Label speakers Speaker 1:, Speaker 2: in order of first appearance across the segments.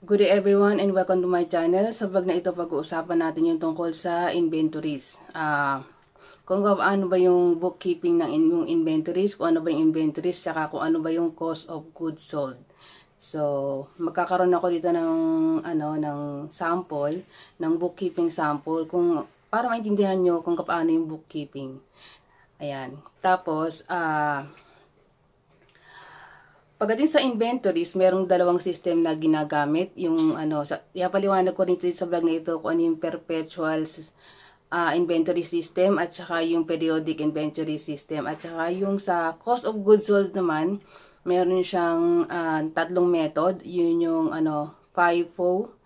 Speaker 1: Good day everyone and welcome to my channel. Sa bag na ito, pag-uusapan natin yung tungkol sa inventories. Uh, kung ano ba yung bookkeeping ng inyong inventories, kung ano ba yung inventories, saka kung ano ba yung cost of goods sold. So, magkakaroon ako dito ng, ano, ng sample, ng bookkeeping sample, kung, para maintindihan nyo kung paano yung bookkeeping. Ayan. Tapos, ah... Uh, Pagdating sa inventories, merong dalawang system na ginagamit. Yung ano, sa, ipapaliwanag ko rin sa vlog na ito kung ano yung perpetual uh, inventory system at saka yung periodic inventory system. At saka yung sa cost of goods sold naman, meron siyang uh, tatlong method. Yun yung ano, FIFO,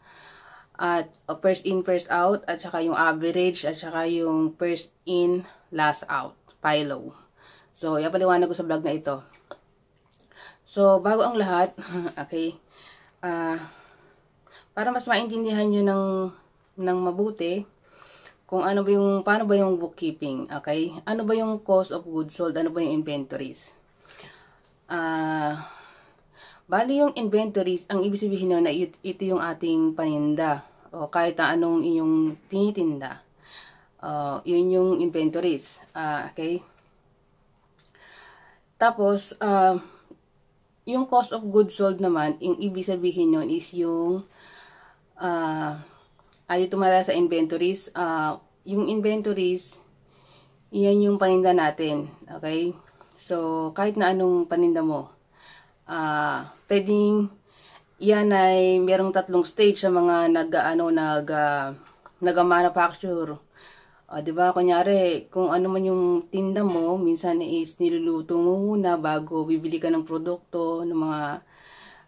Speaker 1: at uh, first in, first out, at saka yung average, at saka yung first in, last out, PILO. So, ipapaliwanag ko sa vlog na ito. So, bago ang lahat, okay, uh, para mas maintindihan nyo ng, ng mabuti, kung ano ba yung, paano ba yung bookkeeping, okay? Ano ba yung cost of goods sold? Ano ba yung inventories? Ah, uh, bali yung inventories, ang ibig sabihin nun na ito yung ating paninda o kahit anong inyong tinitinda. Uh, yun yung inventories. Uh, okay? Tapos, uh, yung cost of goods sold naman, yung ibig sabihin nun is yung uh, ah, ay ah, tumara sa inventories. Uh, yung inventories, yan yung paninda natin. Okay? So, kahit na anong paninda mo, uh, pwedeng yan ay merong tatlong stage sa mga nag, ano, nag, uh, nag-manufacture. Uh, 'di ba kunyari kung ano man yung tinda mo, minsan is niluluto mo muna bago bibili ka ng produkto ng mga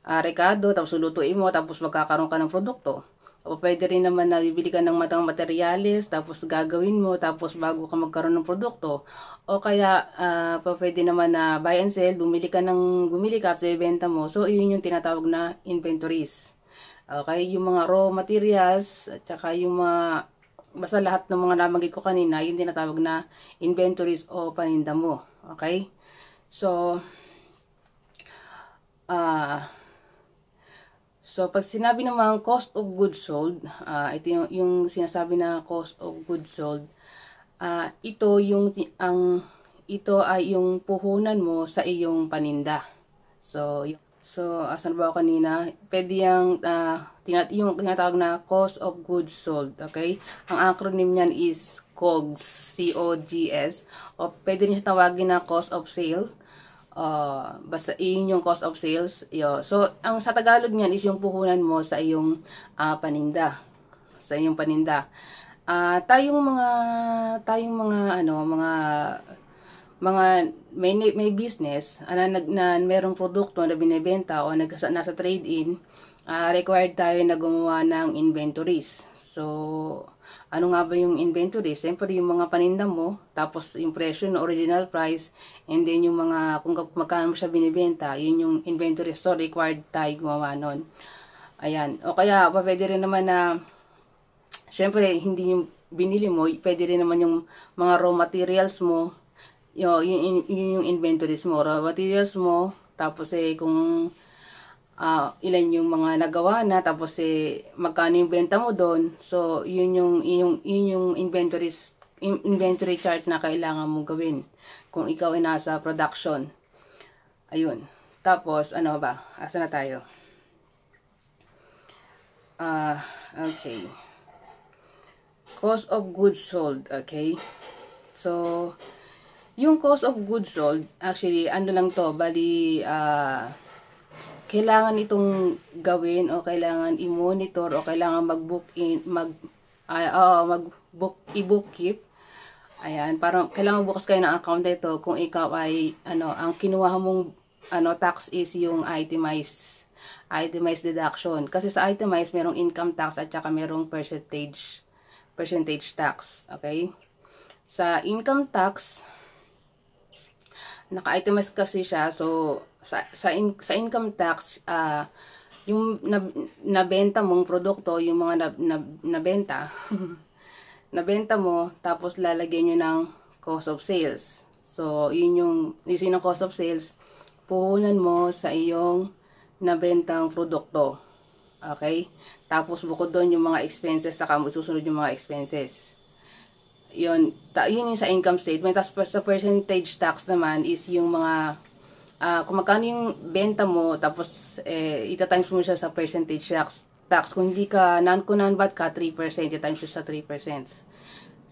Speaker 1: uh, rekado, tapos lulutuin mo, tapos magkakaroon ka ng produkto. O pwede rin naman na bibili ka ng matang materyales, tapos gagawin mo, tapos bago ka magkaroon ng produkto. O kaya, uh, pwede naman na buy and sell, bumili ka ng, bumili ka, so ibenta mo. So, yun yung tinatawag na inventories. Okay, yung mga raw materials, at saka yung mga basta lahat ng mga nabanggit ko kanina, yun tinatawag na inventories o paninda mo. Okay? So, uh, so pag sinabi naman cost of goods sold, uh, ito yung, yung sinasabi na cost of goods sold, uh, ito yung ang ito ay yung puhunan mo sa iyong paninda. So, yung So, asan ba ako kanina? Pwede yung, uh, ah, yung tinatawag na cost of goods sold. Okay? Ang acronym niyan is COGS, C-O-G-S. O pwede niya tawagin na cost of sale. Uh, basta iyon yung cost of sales. Yo. So, ang sa Tagalog niyan is yung puhunan mo sa iyong uh, paninda. Sa iyong paninda. Uh, tayong mga tayong mga ano, mga mga may, may business na, nag na merong produkto na binebenta o nag, nasa trade-in, uh, required tayo na gumawa ng inventories. So, ano nga ba yung inventory? Siyempre, yung mga paninda mo, tapos yung presyo na original price, and then yung mga, kung magkano mo siya binebenta, yun yung inventory. So, required tayo gumawa nun. Ayan. O kaya, pwede rin naman na, siyempre, hindi yung binili mo, pwede rin naman yung mga raw materials mo, yun, yun, yun yung inventories mo, raw materials mo, tapos eh kung uh, ilan yung mga nagawa na, tapos eh magkano yung benta mo doon. So, yun yung, yun, yun yung inventories, inventory chart na kailangan mong gawin kung ikaw ay nasa production. Ayun. Tapos, ano ba? Asa na tayo? Ah, uh, okay. Cost of goods sold, okay? So, yung cost of goods sold, oh, actually, ano lang to, bali, uh, kailangan itong gawin o kailangan i-monitor o kailangan mag-book in, mag, uh, oh, mag-book, i-book keep. Ayan, parang kailangan bukas kayo ng account dito kung ikaw ay, ano, ang kinuha mong, ano, tax is yung itemized, itemized deduction. Kasi sa itemized, merong income tax at saka merong percentage, percentage tax. Okay? Sa income tax, naka-itemize kasi siya. So, sa, sa, in, sa income tax, uh, yung na, nabenta mong produkto, yung mga na, na, nabenta, nabenta mo, tapos lalagyan nyo ng cost of sales. So, yun yung, yun yung cost of sales, puhunan mo sa iyong nabentang produkto. Okay? Tapos, bukod doon yung mga expenses, saka susunod yung mga expenses yun, ta, yun yung sa income statement. Tapos sa percentage tax naman is yung mga, uh, kung magkano yung benta mo, tapos eh, itatimes mo siya sa percentage tax. tax. Kung hindi ka non-kunanbat ka, 3%, itatimes siya sa 3%.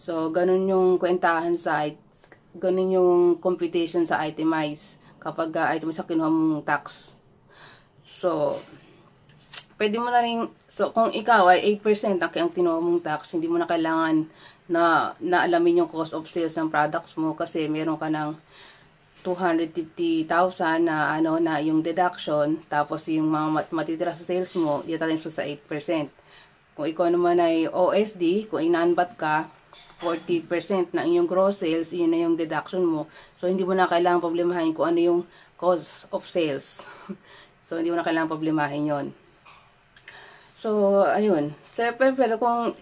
Speaker 1: So, ganun yung kwentahan sa, ganun yung computation sa itemize kapag uh, itemize sa kinuha mong tax. So, pwede mo na rin, so kung ikaw ay 8% ang, ang kinuha mong tax, hindi mo na kailangan na naalamin yung cost of sales ng products mo kasi meron ka ng 250,000 na ano na yung deduction tapos yung mga mat matitira sa sales mo itatimes mo sa 8%. Kung ikaw naman ay OSD, kung inanbat ka, 40% na yung gross sales, yun na yung deduction mo. So, hindi mo na kailangang problemahin kung ano yung cost of sales. so, hindi mo na kailangang problemahin yon So, ayun. Siyempre, pero kung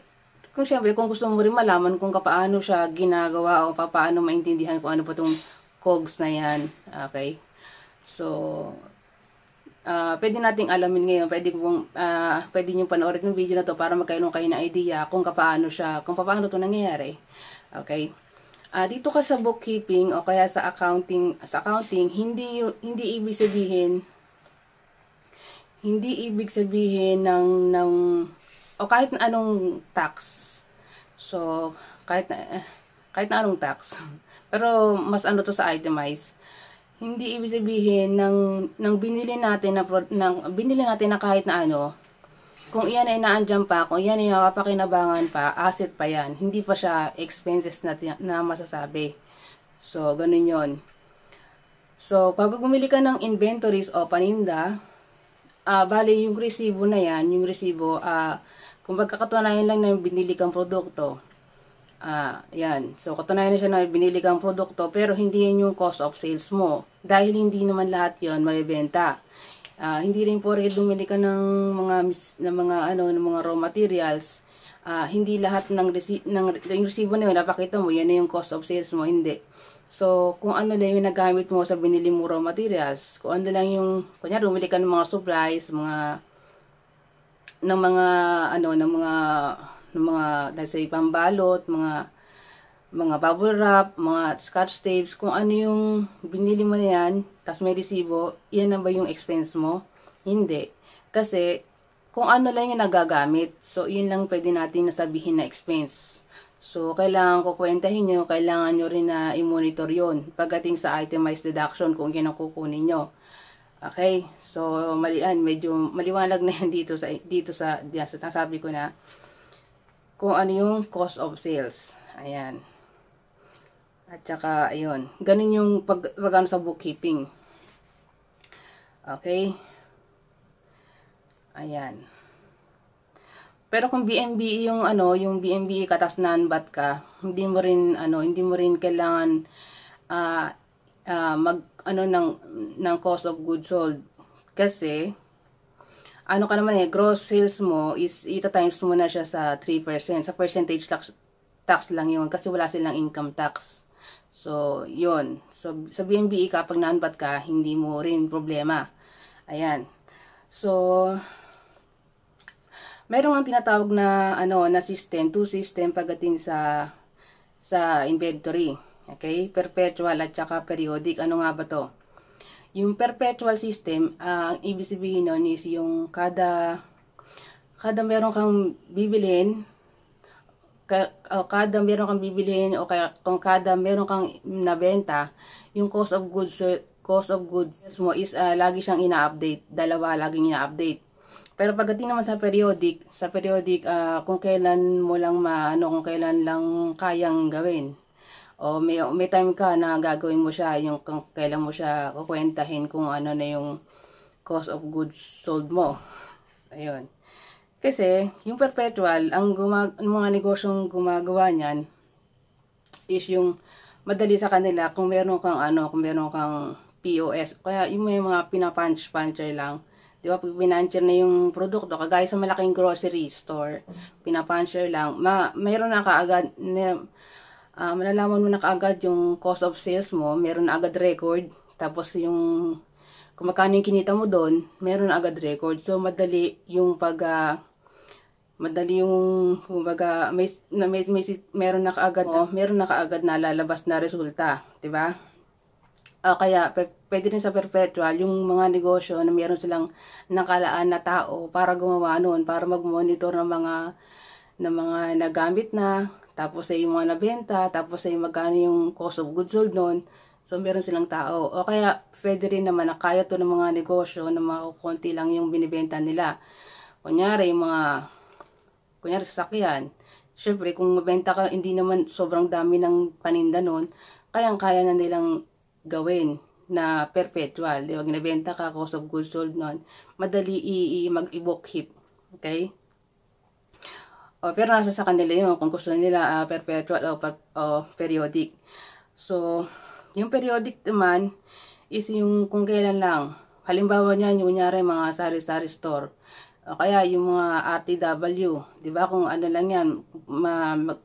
Speaker 1: kung syempre, kung gusto mo rin malaman kung paano siya ginagawa o paano maintindihan kung ano po itong cogs na yan. Okay? So, uh, pwede nating alamin ngayon, pwede kong uh, ah, pwede niyo panoorin yung video na to para magkaroon kayo ng idea kung paano siya, kung paano to nangyayari. Okay? Uh, dito ka sa bookkeeping o kaya sa accounting, sa accounting hindi hindi ibig sabihin hindi ibig sabihin ng ng o kahit na anong tax. So, kahit na, eh, kahit na anong tax. Pero, mas ano to sa itemize. Hindi ibig sabihin ng, ng binili natin na, ng, binili natin na kahit na ano, kung iyan ay naandyan pa, kung iyan ay nakapakinabangan pa, asset pa yan. Hindi pa siya expenses na, na masasabi. So, ganun yon So, pag bumili ka ng inventories o paninda, uh, ah, bali yung resibo na yan, yung resibo, uh, kung pagkakatunayan lang na binili kang produkto, Ah, yan. So, katunayan na siya na binili kang produkto, pero hindi yun yung cost of sales mo. Dahil hindi naman lahat yon maibenta. Ah, hindi rin po rin dumili ka ng mga, ng mga, ano, ng mga raw materials. Ah, hindi lahat ng, resi ng, ng resibo na yun, napakita mo, yan na yung cost of sales mo, hindi. So, kung ano lang yung nagamit mo sa binili mo raw materials, kung ano lang yung, kunya, dumili ka ng mga supplies, mga ng mga ano ng mga ng mga dahil sa pambalot, mga mga bubble wrap, mga scotch tapes, kung ano yung binili mo na yan, tapos may resibo, yan na ba yung expense mo? Hindi. Kasi, kung ano lang yung nagagamit, so yun lang pwede natin nasabihin na expense. So, kailangan ko kwentahin nyo, kailangan nyo rin na i-monitor yun pagdating sa itemized deduction kung yun ang kukunin nyo. Okay? So, malian, medyo maliwanag na yan dito sa, dito sa, diyan, sa sabi ko na, kung ano yung cost of sales. Ayan. At saka, ayun. Ganun yung pag, pag ano, sa bookkeeping. Okay? Ayan. Pero kung BNB e yung ano, yung BNB e katas non-bat ka, hindi mo rin ano, hindi mo rin kailangan uh, uh, mag ano ng ng cost of goods sold kasi ano ka naman eh gross sales mo is ita times mo na siya sa 3% sa percentage tax tax lang yun kasi wala silang income tax so yun so sa BNB kapag nanbat ka hindi mo rin problema ayan so merong ang tinatawag na ano na system two system pagdating sa sa inventory Okay? Perpetual at saka periodic. Ano nga ba to? Yung perpetual system, uh, ang ibig sabihin nun is yung kada kada meron kang bibilhin ka, o kada meron kang bibilhin o kaya kung kada meron kang nabenta, yung cost of goods cost of goods mo is uh, lagi siyang ina-update. Dalawa laging ina-update. Pero pagdating naman sa periodic, sa periodic uh, kung kailan mo lang maano kung kailan lang kayang gawin. O may, may time ka na gagawin mo siya, yung kailan mo siya kukwentahin kung ano na yung cost of goods sold mo. Ayun. Kasi, yung perpetual, ang gumag mga negosyong gumagawa niyan is yung madali sa kanila kung meron kang ano, kung meron kang POS. Kaya yung may mga pinapunch-puncher lang. Di ba, pag pinancher na yung produkto, kagaya sa malaking grocery store, pinapuncher lang, ma mayroon na kaagad, uh, malalaman mo na kaagad yung cost of sales mo, meron na agad record. Tapos yung kung magkano yung kinita mo doon, meron na agad record. So madali yung pag uh, madali yung kumbaga may, na, may, may, meron na kaagad oh, meron na kaagad na lalabas na resulta, 'di ba? Uh, kaya pwede rin sa perpetual yung mga negosyo na meron silang nakalaan na tao para gumawa noon para mag-monitor ng mga ng mga nagamit na tapos ay yung mga nabenta, tapos ay magkano yung cost of goods sold noon. So, meron silang tao. O kaya, pwede rin naman na kaya to ng mga negosyo na mga konti lang yung binibenta nila. Kunyari, yung mga, kunyari sasakyan. syempre, kung mabenta ka, hindi naman sobrang dami ng paninda noon, kayang-kaya na nilang gawin na perpetual. Di ba, nabenta ka, cost of goods sold noon, madali i-mag-bookkeep. Okay? O, oh, pero nasa sa kanila yun kung gusto nila uh, perpetual o, per, o periodic. So, yung periodic naman is yung kung kailan lang. Halimbawa niyan, yung nyari mga sari-sari store. O kaya yung mga RTW. di ba Kung ano lang yan, ma, mag,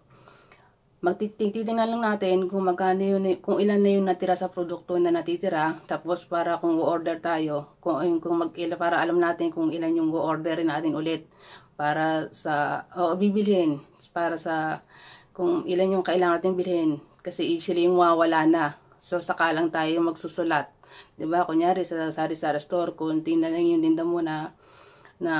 Speaker 1: magtitingnan lang natin kung magkano yun, kung ilan na yung natira sa produkto na natitira. Tapos para kung go-order tayo, kung, kung mag, para alam natin kung ilan yung go-orderin natin ulit para sa, o oh, bibilhin para sa kung ilan yung kailangan natin bilhin kasi easily yung wawala na. So saka lang tayo magsusulat. 'Di ba? Kunyari sa sari-sara store, kunti na lang yung dinda mo na na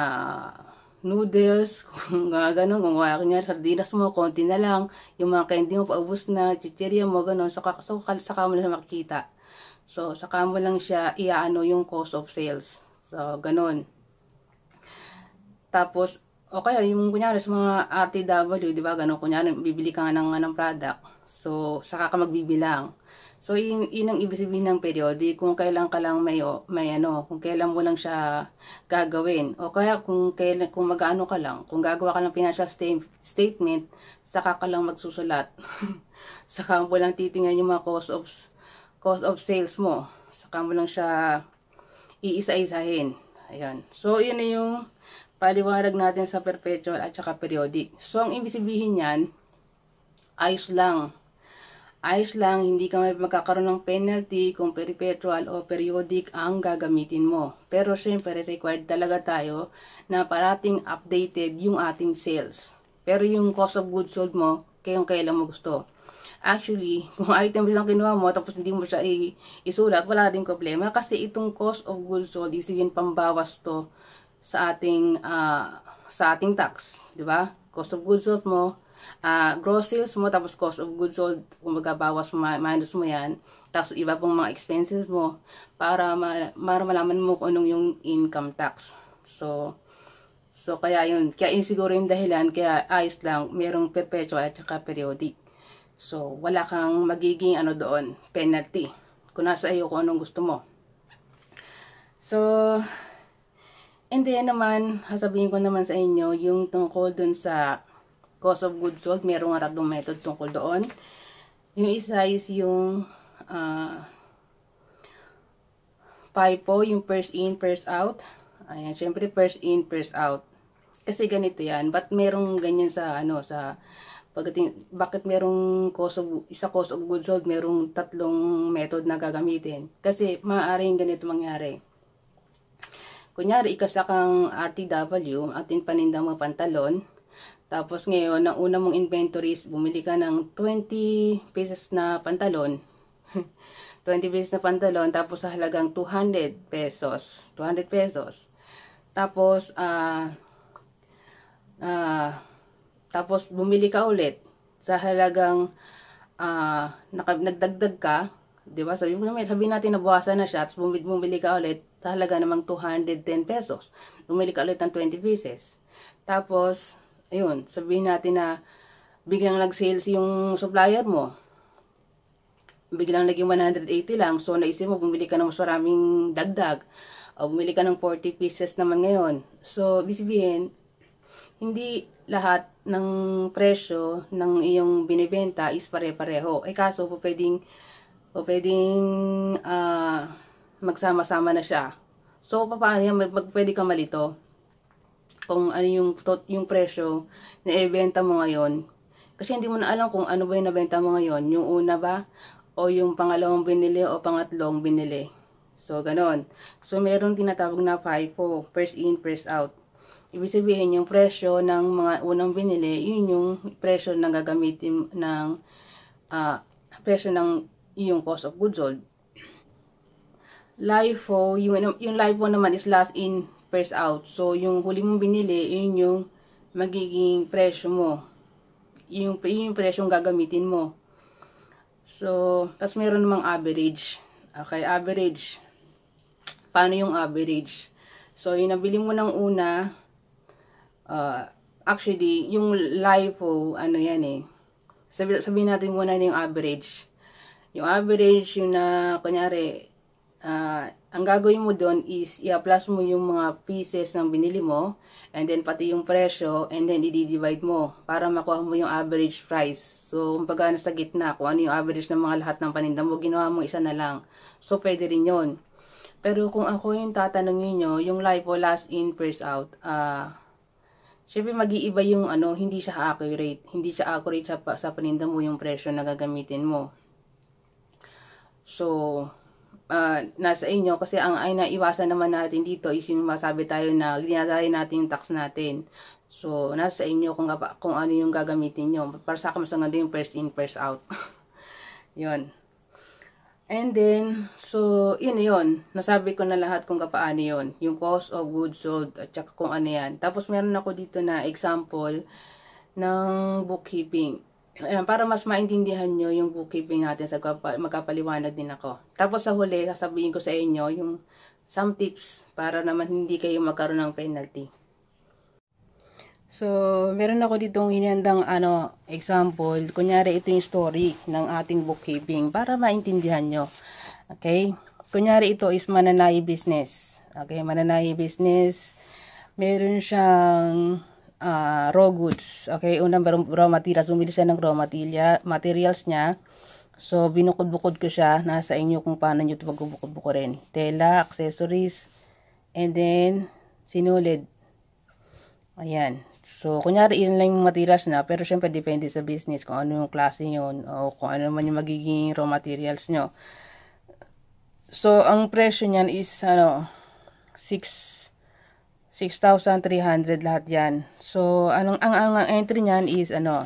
Speaker 1: noodles, kung uh, gano'n, kung wala kunyari sardinas mo, konti na lang, yung mga candy mo paubos na, chichirya mo, gano'n, saka, so, saka mo lang makikita. So, saka mo lang siya iaano yung cost of sales. So, ganun. Tapos, o kaya yung kunyari sa mga ATW, di ba? Ganun, kunyari, bibili ka nga ng, ng product. So, saka ka magbibilang. So, yun, yun ang ibig sabihin ng periodi, kung kailan ka lang may, may ano, kung kailan mo lang siya gagawin. O kaya kung, kailan, kung mag-ano ka lang, kung gagawa ka ng financial statement, saka ka lang magsusulat. saka mo lang titingnan yung mga cost of, cost of sales mo. Saka mo lang siya iisa-isahin. Ayan. So, yun na yung paliwanag natin sa perpetual at saka periodic. So, ang ibig sabihin yan, ayos lang. Ayos lang, hindi ka magkakaroon ng penalty kung perpetual o periodic ang gagamitin mo. Pero syempre, required talaga tayo na parating updated yung ating sales. Pero yung cost of goods sold mo, kayong kailan mo gusto. Actually, kung items lang kinuha mo tapos hindi mo siya isulat, wala din problema kasi itong cost of goods sold, ibig sabihin pambawas to sa ating uh, sa ating tax, 'di ba? Cost of goods sold mo, uh, gross sales mo tapos cost of goods sold, kumbaga bawas mo minus mo 'yan, tapos iba pong mga expenses mo para ma para malaman mo kung anong yung income tax. So So kaya yun, kaya yun siguro yung dahilan kaya ayos lang, merong perpetual at saka periodic. So wala kang magiging ano doon, penalty. Kung nasa iyo kung anong gusto mo. So, And then naman, sasabihin ko naman sa inyo, yung tungkol dun sa cost of goods sold, meron nga method tungkol doon. Yung isa is yung uh, FIFO, yung first in, first out. Ayan, syempre first in, first out. Kasi ganito yan. but merong ganyan sa, ano, sa, pagdating, bakit merong cost of, isa cost of goods sold, merong tatlong method na gagamitin. Kasi maaaring ganito mangyari Kunyari, ikasa kang RTW at paninda mga pantalon. Tapos ngayon, ang una mong inventory is bumili ka ng 20 pieces na pantalon. 20 pieces na pantalon, tapos sa halagang 200 pesos. 200 pesos. Tapos, ah, uh, uh, tapos bumili ka ulit sa halagang uh, nagdagdag ka, 'di ba? Sabi mo naman, sabi natin nabawasan na siya, tapos bumili, bumili ka ulit Tahalaga namang 210 pesos. Bumili ka ulit ng 20 pieces. Tapos, ayun, sabihin natin na biglang nag-sales yung supplier mo. Biglang naging 180 lang. So, naisip mo, bumili ka ng mas maraming dagdag. O, bumili ka ng 40 pieces naman ngayon. So, bisibihin, hindi lahat ng presyo ng iyong binibenta is pare-pareho. Eh kaso po pwedeng po pwedeng uh, magsama-sama na siya. So, paano yan? Mag, mag, pwede ka malito kung ano yung, yung presyo na ibenta mo ngayon. Kasi hindi mo na alam kung ano ba yung nabenta mo ngayon. Yung una ba? O yung pangalawang binili o pangatlong binili. So, ganon. So, meron tinatawag na FIFO, first in, first out. Ibig sabihin, yung presyo ng mga unang binili, yun yung presyo na gagamitin ng uh, presyo ng yung cost of goods sold. LIFO, yung, yung LIFO naman is last in, first out. So, yung huli mong binili, yun yung magiging presyo mo. Yung, yun yung presyo yung gagamitin mo. So, tapos meron namang average. Okay, average. Paano yung average? So, yung nabili mo ng una, uh, actually, yung LIFO, ano yan eh, sabi, sabihin natin muna na yung average. Yung average, yung na, kunyari, uh, ang gagawin mo doon is i-plus mo yung mga pieces ng binili mo and then pati yung presyo and then i-divide mo para makuha mo yung average price. So, kumbaga sa gitna, kung ano yung average ng mga lahat ng paninda mo, ginawa mo isa na lang. So, pwede rin yun. Pero kung ako yung tatanungin nyo, yung LIFO last in, first out, ah, uh, Siyempre mag-iiba yung ano, hindi siya accurate. Hindi siya accurate sa, sa paninda mo yung presyo na gagamitin mo. So, uh, nasa inyo kasi ang ay naiwasan naman natin dito is yung masabi tayo na dinadayo natin yung tax natin. So, nasa inyo kung, kung ano yung gagamitin nyo. Para sa akin, mas maganda yung first in, first out. yon And then, so, yun yun. Nasabi ko na lahat kung paano yon Yung cost of goods sold at saka kung ano yan. Tapos, meron ako dito na example ng bookkeeping. Ayan, para mas maintindihan nyo yung bookkeeping natin, sa magkapaliwanag din ako. Tapos sa huli, sasabihin ko sa inyo yung some tips para naman hindi kayo magkaroon ng penalty. So, meron ako ditong inandang ano, example. Kunyari, ito yung story ng ating bookkeeping para maintindihan nyo. Okay? Kunyari, ito is mananahi business. Okay, mananahi business. Meron siyang uh, raw goods. Okay, unang raw materials. Bumili siya ng raw material, materials niya. So, binukod-bukod ko siya. Nasa inyo kung paano nyo ito magbubukod-bukod rin. Tela, accessories, and then, sinulid. Ayan. So, kunyari, yun lang yung materials na. Pero, syempre, depende sa business kung ano yung klase yun o kung ano man yung magiging raw materials nyo. So, ang presyo niyan is, ano, 6 6,300 lahat yan. So, anong, ang, ang, ang entry niyan is, ano,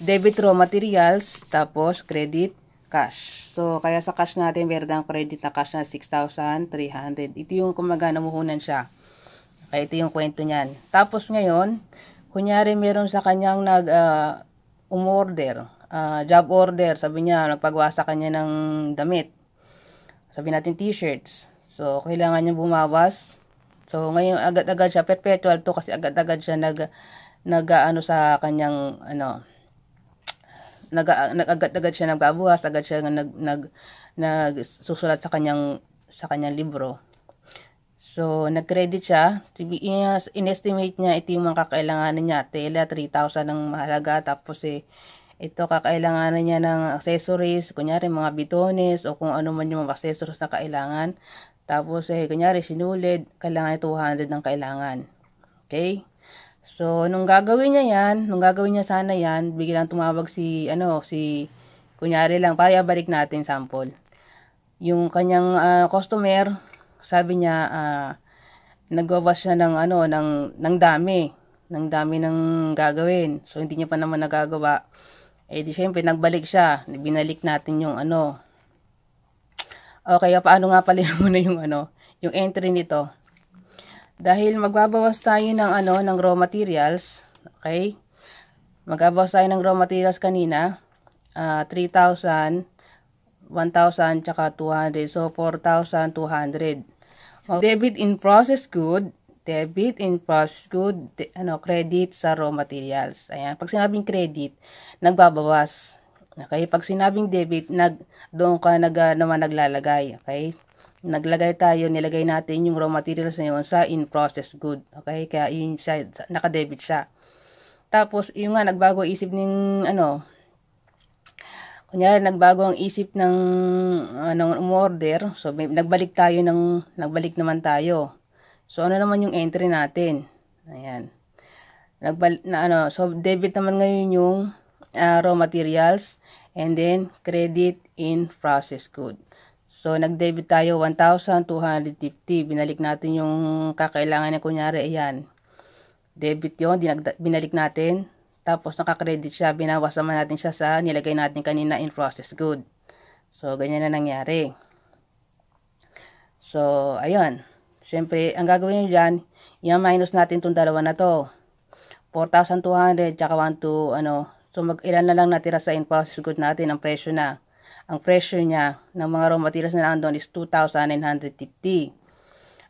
Speaker 1: debit raw materials, tapos credit, cash. So, kaya sa cash natin, meron ang credit na cash na 6,300. Ito yung kumaga namuhunan siya. Kaya ito yung kwento niyan. Tapos ngayon, kunyari meron sa kanyang nag, uh, umorder, uh, job order, sabi niya, nagpagwasa kanya ng damit. Sabi natin t-shirts. So, kailangan niya bumawas So, ngayon agad-agad siya perpetual to kasi agad-agad siya nag nagaano ah, sa kanyang ano nag, ah, nag agad-agad siya nagbabuhas, agad siya nag nag nagsusulat sa kanyang sa kanyang libro. So, nag-credit siya. In-estimate niya ito yung mga kakailanganin niya. Tela, 3,000 ang mahalaga. Tapos, eh, ito kakailanganin niya ng accessories. Kunyari, mga bitones o kung ano man yung mga accessories na kailangan. Tapos, eh, kunyari, sinulid, kailangan ay 200 ng kailangan. Okay? So, nung gagawin niya yan, nung gagawin niya sana yan, biglang tumawag si, ano, si, kunyari lang, para balik natin sample. Yung kanyang uh, customer, sabi niya, uh, ah, nagwawas siya ng, ano, ng, ng dami, ng dami ng gagawin. So, hindi niya pa naman nagagawa. Eh, di syempre, nagbalik siya. Binalik natin yung, ano, Okay, paano nga pala muna yung ano, yung entry nito? Dahil magbabawas tayo ng ano, ng raw materials, okay? Magbabawas tayo ng raw materials kanina, uh, 3,000, 1,000, tsaka 200. So, 4,200. Okay. Debit in process good, debit in process good, de, ano, credit sa raw materials. Ayan, pag sinabing credit, nagbabawas. Okay, pag sinabing debit, nag, doon ka nag, uh, naman naglalagay. Okay? Naglagay tayo, nilagay natin yung raw materials na yun sa in-process good. Okay? Kaya yun siya, naka-debit siya. Tapos, yung nga, nagbago isip ng, ano, kunyari, nagbago ang isip ng, anong ah, umorder. So, may, nagbalik tayo ng, nagbalik naman tayo. So, ano naman yung entry natin? Ayan. Nagbal, na, ano, so, debit naman ngayon yung uh, raw materials and then credit in process good. So, nag-debit tayo 1,250. Binalik natin yung kakailangan na kunyari. Ayan. Debit yun. Binalik natin. Tapos, nakakredit siya. Binawas naman natin siya sa nilagay natin kanina in process good. So, ganyan na nangyari. So, ayun. Siyempre, ang gagawin niyo diyan, i-minus natin 'tong dalawa na to. 4,200 tsaka 1 to, ano, So mag-ilan na lang natira sa in-process good natin ang presyo na. Ang presyo niya ng mga raw materials na nandun is 2,950.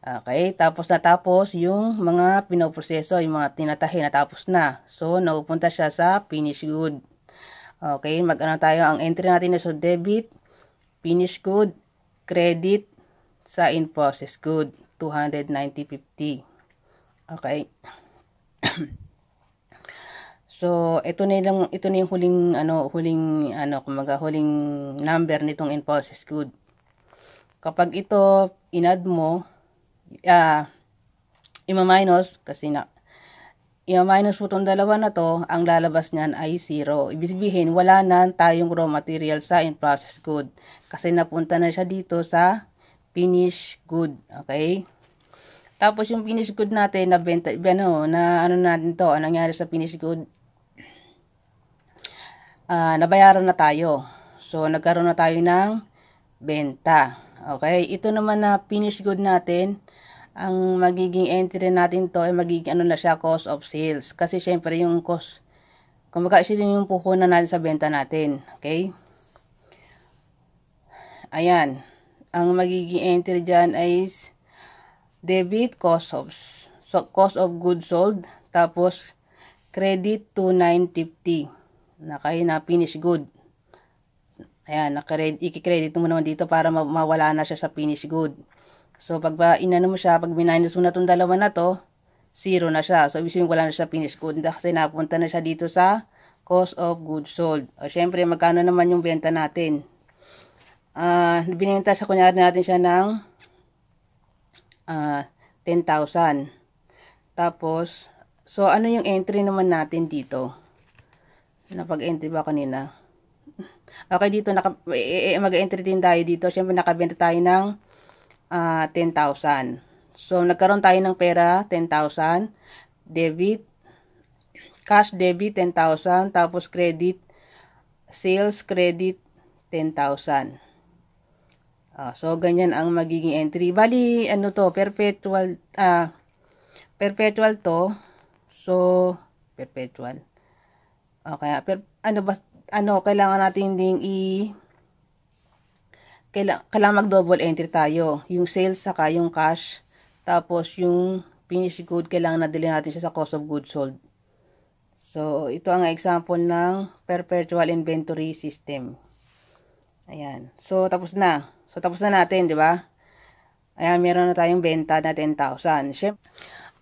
Speaker 1: Okay, tapos na tapos yung mga pinoproseso, yung mga tinatahi natapos na. So, napupunta siya sa finished good. Okay, mag-ano tayo, ang entry natin is so debit, finished good, credit, sa in-process good, 290.50. Okay. So, ito na lang ito na yung huling ano, huling ano, kumaga huling number nitong impulse is good. Kapag ito inad mo uh, ah, ima-minus kasi na ima-minus po dalawa na to, ang lalabas niyan ay 0. Ibig sabihin, wala na tayong raw material sa in-process good. Kasi napunta na siya dito sa finish good. Okay? Tapos yung finish good natin, na benta, ano, na ano natin to, anong nangyari sa finish good? uh, nabayaran na tayo. So, nagkaroon na tayo ng benta. Okay, ito naman na finished good natin, ang magiging entry natin to ay magiging ano na siya, cost of sales. Kasi syempre yung cost, kumbaga sila yung puhunan natin sa benta natin. Okay? Ayan. Ang magiging entry dyan ay debit cost of, so cost of goods sold, tapos credit to 950. Naka na finish good. Ayan, naka-red, i-credit mo naman dito para ma mawala na siya sa finish good. So, pag ba, inano mo siya, pag minus mo na itong dalawa na to, zero na siya. So, ibig wala na siya finish good kasi napunta na siya dito sa cost of goods sold. O, syempre, magkano naman yung benta natin? Uh, binenta siya, kunyari natin siya ng uh, ah, 10,000. Tapos, so, ano yung entry naman natin dito? Napag-entry ba kanina? Okay, dito naka, eh, eh, eh, mag-entry din tayo dito. Siyempre, nakabenta tayo ng uh, ah, 10,000. So, nagkaroon tayo ng pera, 10,000. Debit, cash debit, 10,000. Tapos, credit, sales credit, 10,000. Uh, ah, so, ganyan ang magiging entry. Bali, ano to, perpetual, ah, uh, perpetual to. So, perpetual. Okay, pero ano ba ano kailangan natin ding i kailangan, kailangan mag double entry tayo. Yung sales saka yung cash tapos yung finished good kailangan na dili natin siya sa cost of goods sold. So, ito ang example ng perpetual inventory system. Ayan. So, tapos na. So, tapos na natin, di ba? Ayan, meron na tayong benta na 10,000.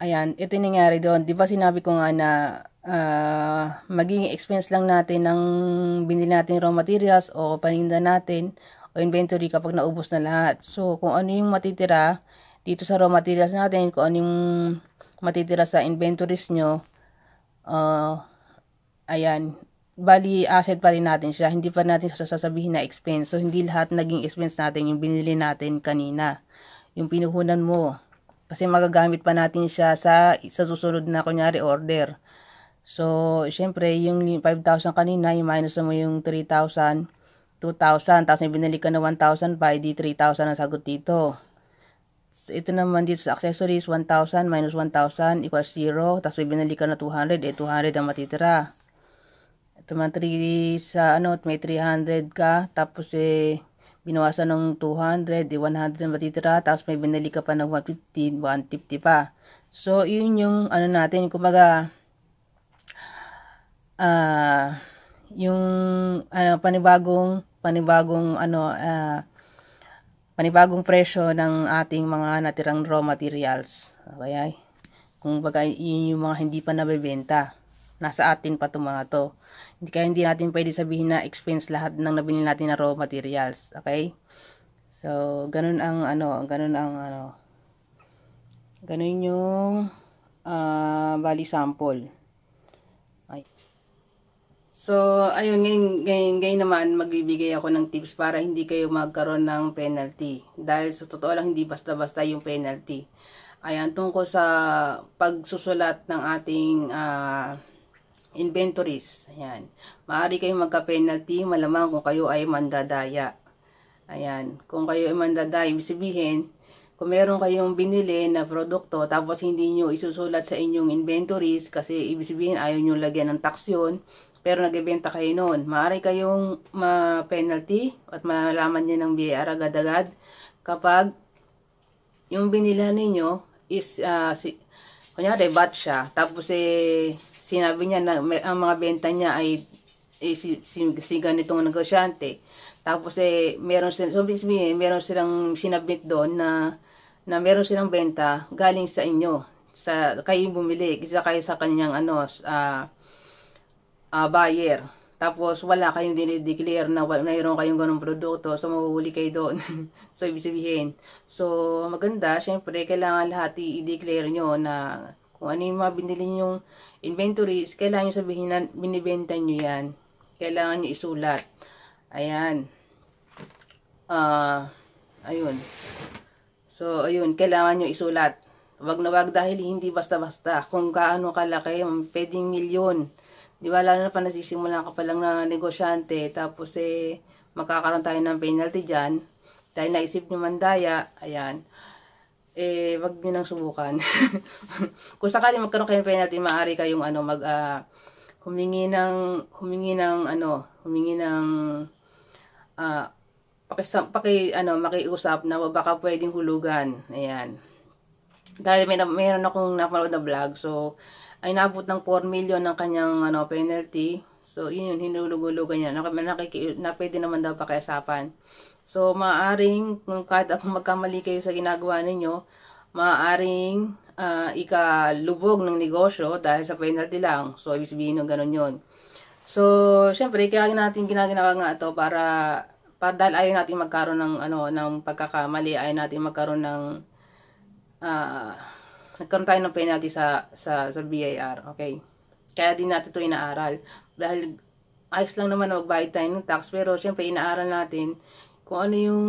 Speaker 1: ayan, ito yung nangyari doon. Di ba sinabi ko nga na uh, magiging expense lang natin ng binili natin raw materials o paninda natin o inventory kapag naubos na lahat. So, kung ano yung matitira dito sa raw materials natin, kung ano yung matitira sa inventories nyo, uh, ayan, bali asset pa rin natin siya. Hindi pa natin sasasabihin na expense. So, hindi lahat naging expense natin yung binili natin kanina. Yung pinuhunan mo. Kasi magagamit pa natin siya sa, sa susunod na kunyari order So, syempre, yung 5,000 kanina, yung minus mo yung 3,000, 2,000, tapos may binalik ka na 1,000 pa, edi 3,000 ang sagot dito. So, ito naman dito sa accessories, 1,000 minus 1,000 equals 0, tapos may binalik ka na 200, eh 200 ang matitira. Ito man 3 sa ano, may 300 ka, tapos eh, binawasan ng 200, eh 100 ang matitira, tapos may binalik ka pa ng 150, 150 pa. So, yun yung ano natin, kumbaga, uh, yung ano panibagong panibagong ano uh, panibagong presyo ng ating mga natirang raw materials. Kaya kung baga yun yung mga hindi pa nabebenta. Nasa atin pa itong mga to. Hindi kaya hindi natin pwede sabihin na expense lahat ng nabili natin na raw materials. Okay? So, ganun ang ano, ganun ang ano. Ganun yung uh, bali sample. So, ayun, ngayon, ngayon, ngayon naman, magbibigay ako ng tips para hindi kayo magkaroon ng penalty. Dahil sa totoo lang, hindi basta-basta yung penalty. Ayan, tungkol sa pagsusulat ng ating uh, inventories. Ayan. Maaari kayong magka-penalty, malamang kung kayo ay mandadaya. Ayan. Kung kayo ay mandadaya, ibig sabihin, kung meron kayong binili na produkto tapos hindi nyo isusulat sa inyong inventories kasi ibig sabihin ayaw nyo lagyan ng tax yun, pero nagbebenta kayo noon, maaari kayong ma-penalty at malalaman niya ng BIR agad-agad kapag yung binila ninyo is, uh, si, kunyari, batch siya, tapos eh, sinabi niya na may, ang mga benta niya ay eh, si, si, si ganitong negosyante. Tapos eh, meron silang, so eh, meron silang sinabit doon na, na meron silang benta galing sa inyo. Sa, kayo bumili, isa kayo sa kanyang ano, uh, uh, buyer, tapos wala kayong dinideclare na mayroon kayong ganung produkto, so mahuhuli kayo doon. so, ibig sabihin. So, maganda, Siyempre, kailangan lahat i-declare nyo na kung ano yung mga binili nyong inventories, kailangan nyo sabihin na binibenta nyo yan. Kailangan nyo isulat. Ayan. Ah, uh, ayun. So, ayun, kailangan nyo isulat. Wag na wag dahil hindi basta-basta. Kung gaano kalaki, pwedeng milyon Di ba, lalo na pa nasisimulan ka palang na negosyante, tapos eh, makakaroon tayo ng penalty dyan. Dahil naisip ni Mandaya, ayan, eh, wag nyo nang subukan. Kung sakali magkaroon kayo ng penalty, maaari kayong ano, mag, uh, humingi ng, humingi ng, ano, humingi ng, uh, paki, paki, ano, makiusap na baka pwedeng hulugan. Ayan. Dahil may, mayroon akong napanood na vlog, so, ay nabot ng 4 million ng kanyang ano, penalty. So, yun yun, hinulugulugan niya. Nakiki, na pwede naman daw pakiasapan. So, maaring, kung kada magkamali kayo sa ginagawa ninyo, maaring uh, ah, ikalubog ng negosyo dahil sa penalty lang. So, ibig sabihin nung ganun yun. So, syempre, kaya natin ginaginawa nga ito para, para dahil ayaw natin magkaroon ng, ano, ng pagkakamali, ayaw natin magkaroon ng, ah, uh, nagkaroon tayo ng penalty sa, sa, sa BIR, okay? Kaya din natin ito inaaral. Dahil ayos lang naman na magbayad tayo ng tax, pero syempre inaaral natin kung ano yung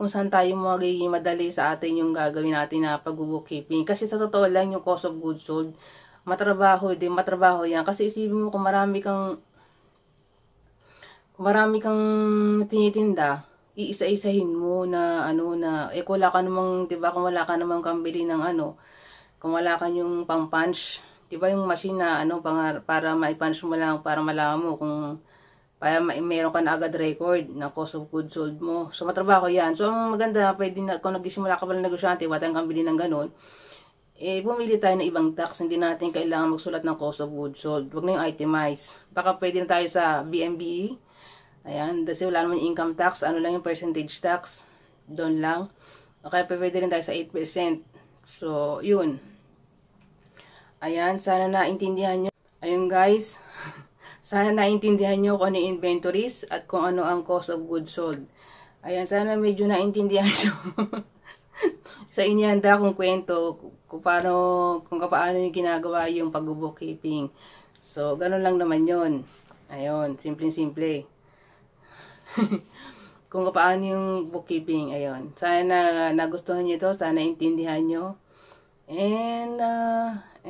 Speaker 1: kung saan tayo magiging madali sa atin yung gagawin natin na pag-bookkeeping. Kasi sa totoo lang yung cost of goods sold, matrabaho din, matrabaho yan. Kasi isipin mo kung marami kang kung marami kang tinitinda, iisa-isahin mo na ano na eh wala ka namang 'di ba kung wala ka namang kambili ng ano kung wala ka yung pang-punch, di ba yung machine na ano, pang, para ma-punch mo lang, para malaman mo kung para may, meron ka na agad record na cost of goods sold mo. So, matrabaho yan. So, ang maganda, pwede na, kung nagsimula ka pala negosyante, watang kang bilhin ng ganun, eh, bumili tayo ng ibang tax. Hindi natin kailangan magsulat ng cost of goods sold. Wag na yung itemize. Baka pwede na tayo sa BMBE. Ayan, kasi wala naman yung income tax. Ano lang yung percentage tax. Doon lang. Okay, pwede rin tayo sa 8%. So, yun. Ayan, sana naintindihan nyo. Ayun guys, sana naintindihan nyo kung ano yung inventories at kung ano ang cost of goods sold. Ayan, sana medyo naintindihan nyo. sa inyo handa akong kwento kung paano, kung paano yung ginagawa yung pag-bookkeeping. So, ganun lang naman yon Ayun, simple simple kung paano yung bookkeeping, ayun. Sana nagustuhan nyo ito, sana intindihan nyo. And, uh,